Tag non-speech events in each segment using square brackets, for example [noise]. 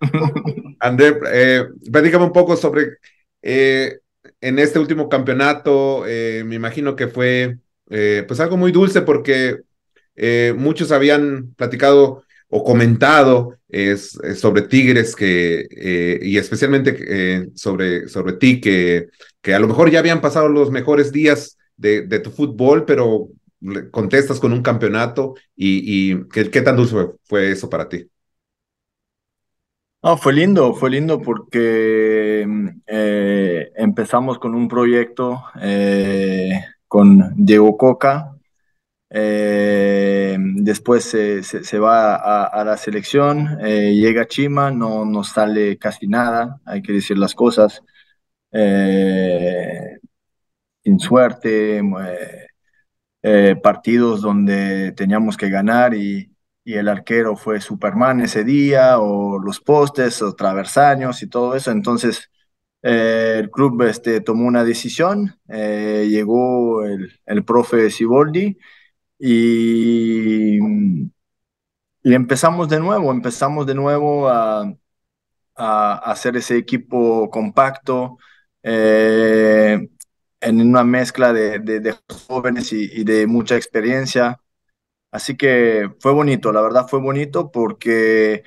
[laughs] André, eh, un poco sobre eh, en este último campeonato, eh, me imagino que fue eh, pues algo muy dulce porque muchos habían platicado o comentado sobre Tigres que, y especialmente sobre, sobre ti, que, que a lo mejor ya habían pasado los mejores días de, tu fútbol, pero contestas con un campeonato y, qué tan dulce fue eso para ti. No, fue lindo, fue lindo porque eh, empezamos con un proyecto eh, con Diego Coca. Eh, después se, va a, a, la selección, llega Chima, no nos sale casi nada, hay que decir las cosas. sin suerte, partidos donde teníamos que ganar y, y el arquero fue Superman ese día, o los postes, o traversaños y todo eso. Entonces, eh, el club este, tomó una decisión, eh, llegó el, el profe Siboldi y, empezamos de nuevo, empezamos de nuevo a, a hacer ese equipo compacto. Eh, en una mezcla de, jóvenes y de mucha experiencia. Así que fue bonito, la verdad fue bonito porque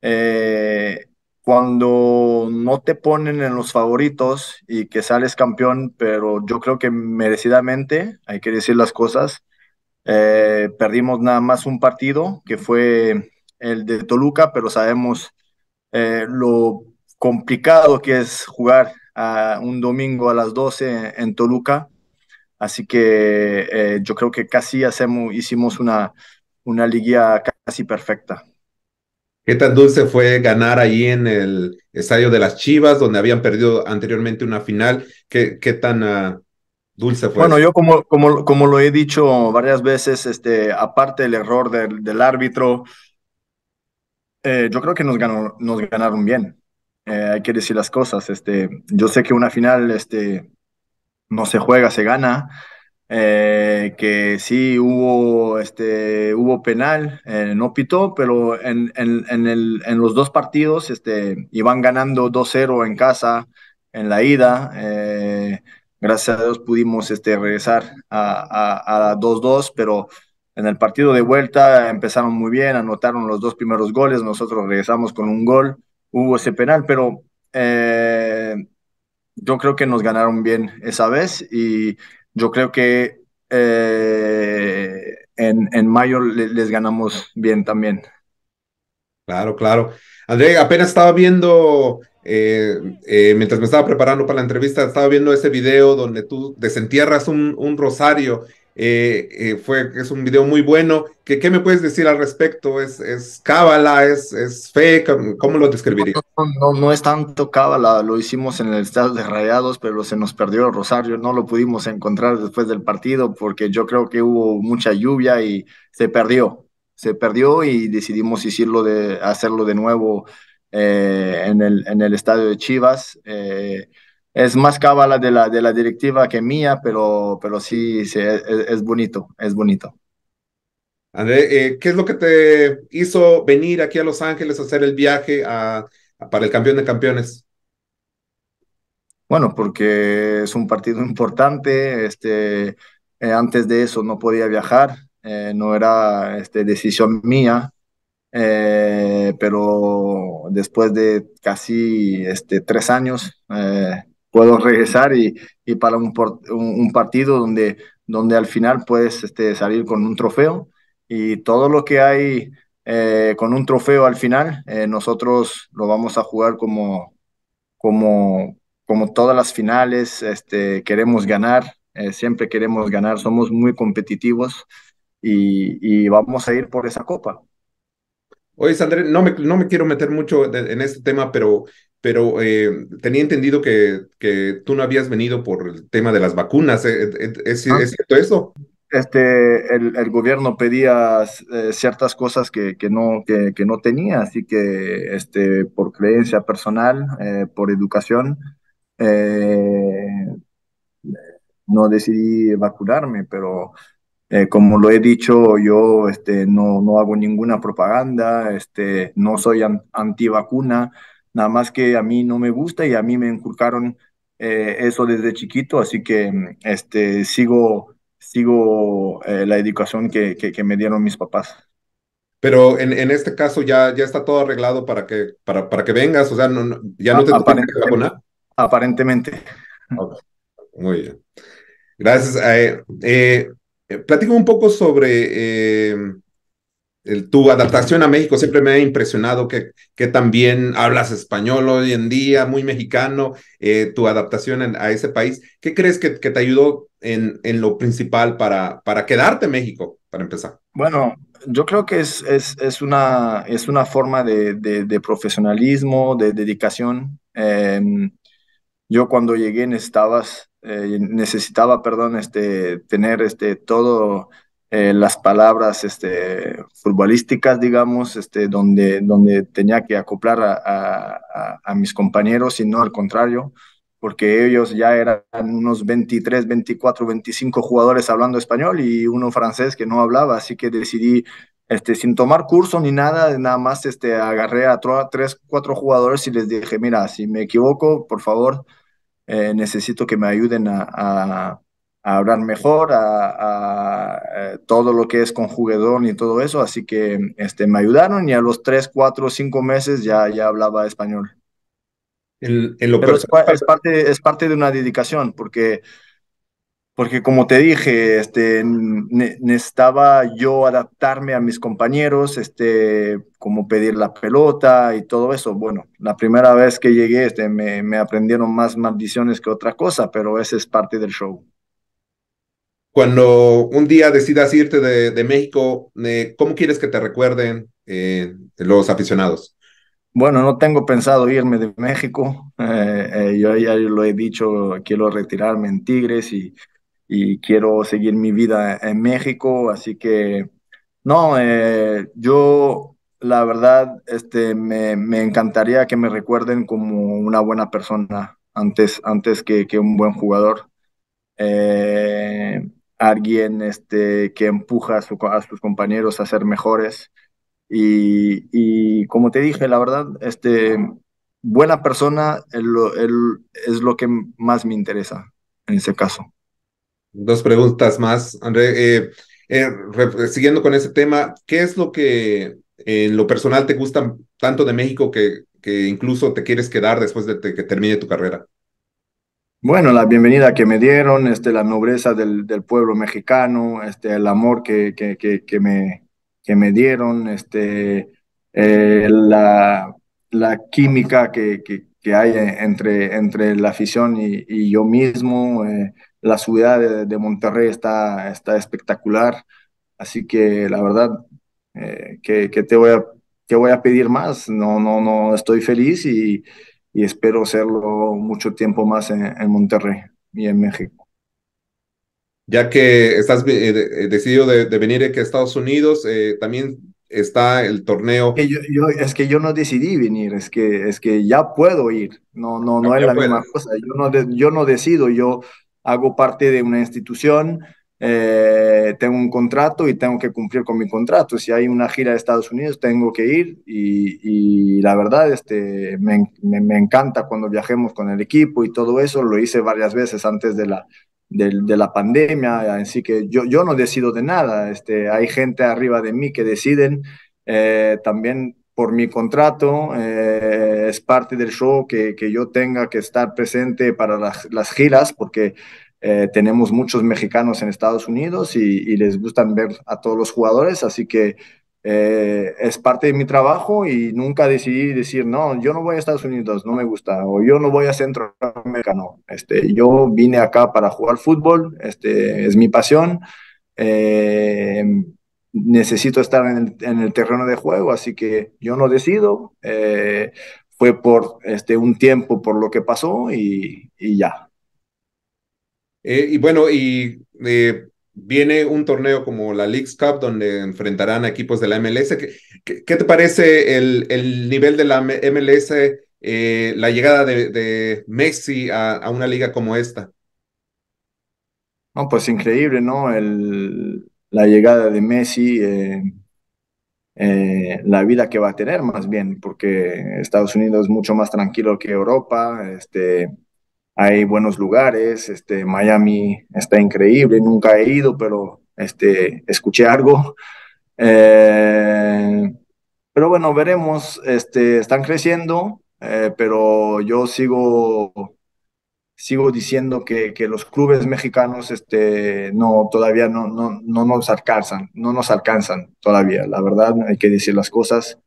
eh, cuando no te ponen en los favoritos y que sales campeón, pero yo creo que merecidamente, hay que decir las cosas, eh, perdimos nada más un partido que fue el de Toluca, pero sabemos eh, lo complicado que es jugar a un domingo a las 12 en Toluca. Así que eh, yo creo que casi hacemos, hicimos una, una liguilla casi perfecta. ¿Qué tan dulce fue ganar ahí en el estadio de las Chivas, donde habían perdido anteriormente una final? ¿Qué, qué tan ah, dulce fue? Bueno, yo como, como, como lo he dicho varias veces, este, aparte del error del, árbitro, eh, yo creo que nos, ganó, nos ganaron bien. Eh, hay que decir las cosas. Este, yo sé que una final este, no se juega, se gana. Eh, que sí hubo, este, hubo penal, eh, no pitó, pero en, en, el, en, los dos partidos este, iban ganando 2-0 en casa, en la ida. Eh, gracias a Dios pudimos este, regresar a 2-2, pero en el partido de vuelta empezaron muy bien, anotaron los dos primeros goles, nosotros regresamos con un gol, hubo ese penal, pero yo creo que nos ganaron bien esa vez y yo creo que eh, en, mayo les, ganamos bien también. Claro, claro. André, apenas estaba viendo, eh, eh, mientras me estaba preparando para la entrevista, estaba viendo ese video donde tú desentierras un, un rosario eh, eh, fue, es un video muy bueno. ¿Qué, qué me puedes decir al respecto? ¿Es, es cábala? ¿Es, es fe? ¿Cómo lo describirías? No, no, no, es tanto cábala, lo hicimos en el estado de Rayados, pero se nos perdió el Rosario, no lo pudimos encontrar después del partido porque yo creo que hubo mucha lluvia y se perdió, se perdió y decidimos hacerlo de, hacerlo de nuevo eh, en, el, en, el, estadio de Chivas es más cábala de la, de la directiva que mía, pero, pero sí, es, bonito, es bonito. André, eh, ¿qué es lo que te hizo venir aquí a Los Ángeles a hacer el viaje a, para el campeón de campeones? Bueno, porque es un partido importante, este, eh, antes de eso no podía viajar, eh, no era este, decisión mía, pero después de casi este, tres años, puedo regresar y, y para un, un, partido donde, donde al final puedes este, salir con un trofeo y todo lo que hay eh, con un trofeo al final, eh, nosotros lo vamos a jugar como, como, como todas las finales, este, queremos ganar, eh, siempre queremos ganar, somos muy competitivos y, y, vamos a ir por esa copa. Oye, sandrés no me, no me quiero meter mucho en este tema, pero pero eh, tenía entendido que, que, tú no habías venido por el tema de las vacunas. ¿eh? ¿Es, ah. es, cierto eso? Este, el, gobierno pedía eh, ciertas cosas que, que no, que, que, no tenía, así que este, por creencia personal, por educación, no decidí vacunarme, pero como lo he dicho, yo este, no, no hago ninguna propaganda, este, no soy antivacuna, nada más que a mí no me gusta y a mí me inculcaron eh, eso desde chiquito, así que mm, este, sigo, sigo eh, la educación que, que, me dieron mis papás. Pero en, este caso ya, ya está todo arreglado para que, para, para que vengas, o sea, no, ya no te toca Aparentemente. Muy bien. Gracias. Eh, platico un poco sobre tu adaptación a México siempre me ha impresionado que, que también hablas español hoy en día, muy mexicano, eh, tu adaptación a ese país. ¿Qué crees que, te ayudó en, en, lo principal para, para quedarte en México, para empezar? Bueno, yo creo que es, es, una, es una forma de, profesionalismo, de dedicación. Em, yo cuando llegué eh, necesitaba, perdón, este, tener este, todo eh, las palabras este, futbolísticas, digamos, este, donde, donde tenía que acoplar a, mis compañeros y no al contrario, porque ellos ya eran unos 23, 24, 25 jugadores hablando español y uno francés que no hablaba, así que decidí, este, sin tomar curso ni nada, nada más este, agarré a tres, cuatro jugadores y les dije, mira, si me equivoco, por favor, eh, necesito que me ayuden a a hablar mejor, a, eh, todo lo que es con conjuguedón y todo eso. Así que este, me ayudaron y a los tres, cuatro, cinco meses ya, ya hablaba español. Pero es, parte, es parte de una dedicación porque, porque como te dije, este, necesitaba yo adaptarme a mis compañeros, este, como pedir la pelota y todo eso. Bueno, la primera vez que llegué este, me, me aprendieron más maldiciones que otra cosa, pero ese es parte del show cuando un día decidas irte de, México, eh, ¿cómo quieres que te recuerden eh, los aficionados? Bueno, no tengo pensado irme de México. Eh, yo ya lo he dicho, quiero retirarme en Tigres y, quiero seguir mi vida en México. Así que, no, yo la verdad este, me, encantaría que me recuerden como una buena persona antes, antes que, que un buen jugador. Eh, alguien este, que empuja a, sus compañeros a ser mejores. Y, como te dije, la verdad, este, buena persona el, el, es lo que más me interesa en ese caso. Dos preguntas más, André. Eh, eh, siguiendo con ese tema, ¿qué es lo que en lo personal te gusta tanto de México que, que incluso te quieres quedar después de que termine tu carrera? Bueno, la bienvenida que me dieron, este, la nobleza del, pueblo mexicano, este, el amor que, que, me, que me dieron, este, eh, la, la, química que, que, hay entre, entre la afición y, yo mismo. Eh, la ciudad de, Monterrey está, está espectacular, así que la verdad, eh, que, te voy a, voy a pedir más? No, no, no, estoy feliz y y espero hacerlo mucho tiempo más en, Monterrey y en México. Ya que estás eh, eh, decidido de, venir aquí a Estados Unidos, eh, también está el torneo. yo, es que yo no decidí venir, es que, es que ya puedo ir, no, no, no, es la misma cosa, yo no, yo no decido, yo hago parte de una institución eh, tengo un contrato y tengo que cumplir con mi contrato. Si hay una gira de Estados Unidos, tengo que ir y, la verdad, este, me, encanta cuando viajemos con el equipo y todo eso. Lo hice varias veces antes de la, de, la pandemia, así que yo, yo no decido de nada. Este, hay gente arriba de mí que deciden. Eh, también por mi contrato, eh, es parte del show que, que, yo tenga que estar presente para las, las giras, porque eh, tenemos muchos mexicanos en Estados Unidos y, les gustan ver a todos los jugadores, así que eh, es parte de mi trabajo y nunca decidí decir, no, yo no voy a Estados Unidos, no me gusta, o yo no voy a Centroamérica, no. Este, yo vine acá para jugar fútbol, este, es mi pasión. Eh, necesito estar en el, terreno de juego, así que yo no decido. fue por este, un tiempo por lo que pasó y, y ya. Eh, y bueno, y eh, viene un torneo como la League's Cup, donde enfrentarán a equipos de la MLS. ¿Qué, qué, te parece el, el, nivel de la MLS, eh, la llegada de, Messi a, una liga como esta? No, pues increíble, ¿no? El, la llegada de Messi, la vida que va a tener más bien, porque Estados Unidos es mucho más tranquilo que Europa, este, hay buenos lugares, este, Miami está increíble, nunca he ido, pero este, escuché algo. Eh, pero bueno, veremos, este, están creciendo, eh, pero yo sigo, sigo diciendo que, que, los clubes mexicanos este, no, todavía no, no, no, nos alcanzan, no nos alcanzan todavía, la verdad, hay que decir las cosas.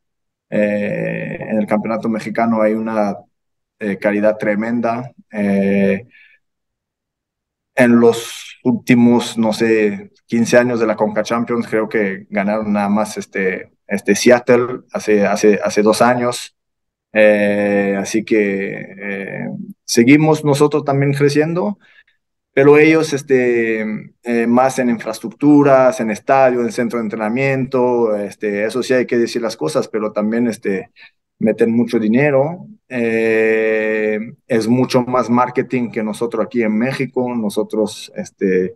Eh, en el campeonato mexicano hay una eh, calidad tremenda. Eh, en los últimos, no sé, 15 años de la Conca Champions, creo que ganaron nada más este, este Seattle hace, hace, hace dos años. Eh, así que eh, seguimos nosotros también creciendo, pero ellos este, más en infraestructuras, en estadio, en centro de entrenamiento, este, eso sí hay que decir las cosas, pero también este, meten mucho dinero eh, es mucho más marketing que nosotros aquí en México. Nosotros, este,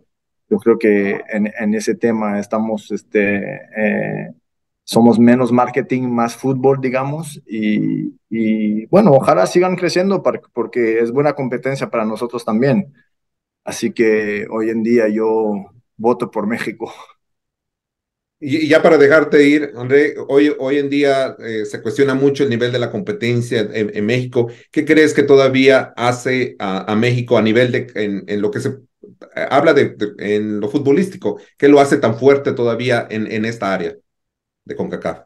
yo creo que en, ese tema estamos, este, eh, somos menos marketing, más fútbol, digamos. Y, bueno, ojalá sigan creciendo porque es buena competencia para nosotros también. Así que hoy en día yo voto por México. [laughs] Y, ya para dejarte ir, André, hoy, hoy en día eh, se cuestiona mucho el nivel de la competencia en, México. ¿Qué crees que todavía hace a, México a nivel de, en, lo que se habla de, en lo futbolístico? ¿Qué lo hace tan fuerte todavía en, en esta área de CONCACAF?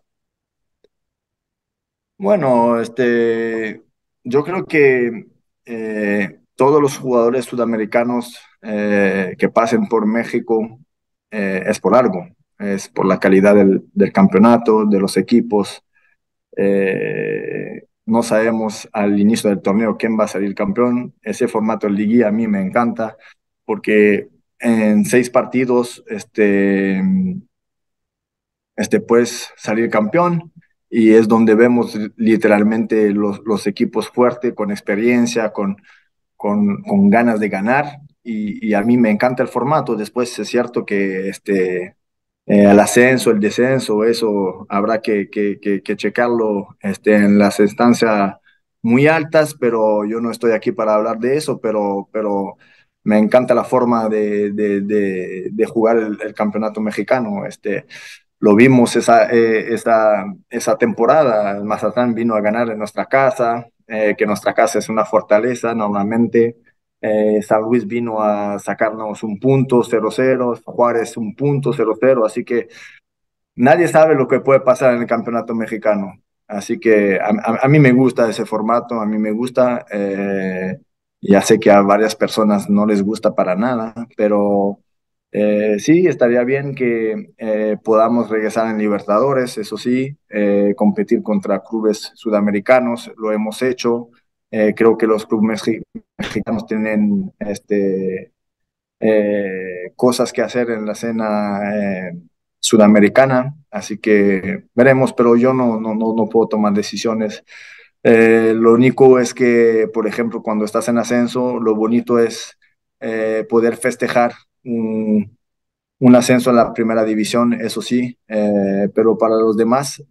Bueno, este, yo creo que eh, todos los jugadores sudamericanos eh, que pasen por México es por algo es por la calidad del, campeonato, de los equipos. Eh, no sabemos al inicio del torneo quién va a salir campeón. Ese formato de liguilla a mí me encanta porque en seis partidos este, este puedes salir campeón y es donde vemos literalmente los, los equipos fuertes, con experiencia, con, con, con ganas de ganar. Y, y, a mí me encanta el formato. Después es cierto que este, el eh, ascenso, el descenso, eso habrá que, que, checarlo este, en las instancias muy altas, pero yo no estoy aquí para hablar de eso, pero, pero me encanta la forma de, de, jugar el, campeonato mexicano. Este, lo vimos esa, eh, esa, esa, temporada, el Mazatlán vino a ganar en nuestra casa, eh, que nuestra casa es una fortaleza normalmente, eh, San Luis vino a sacarnos un punto 0-0, Juárez un punto 0-0, así que nadie sabe lo que puede pasar en el campeonato mexicano. Así que a, mí me gusta ese formato, a mí me gusta. Eh, ya sé que a varias personas no les gusta para nada, pero eh, sí, estaría bien que podamos regresar en Libertadores, eso sí, competir contra clubes sudamericanos, lo hemos hecho. Eh, creo que los clubes mexicanos tienen este, eh, cosas que hacer en la escena eh, sudamericana, así que veremos, pero yo no, no, no, no puedo tomar decisiones. lo único es que, por ejemplo, cuando estás en ascenso, lo bonito es poder festejar un, ascenso a la primera división, eso sí, pero para los demás,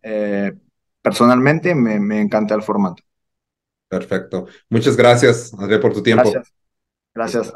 personalmente me, me encanta el formato. Perfecto. Muchas gracias, André, por tu tiempo. Gracias. gracias.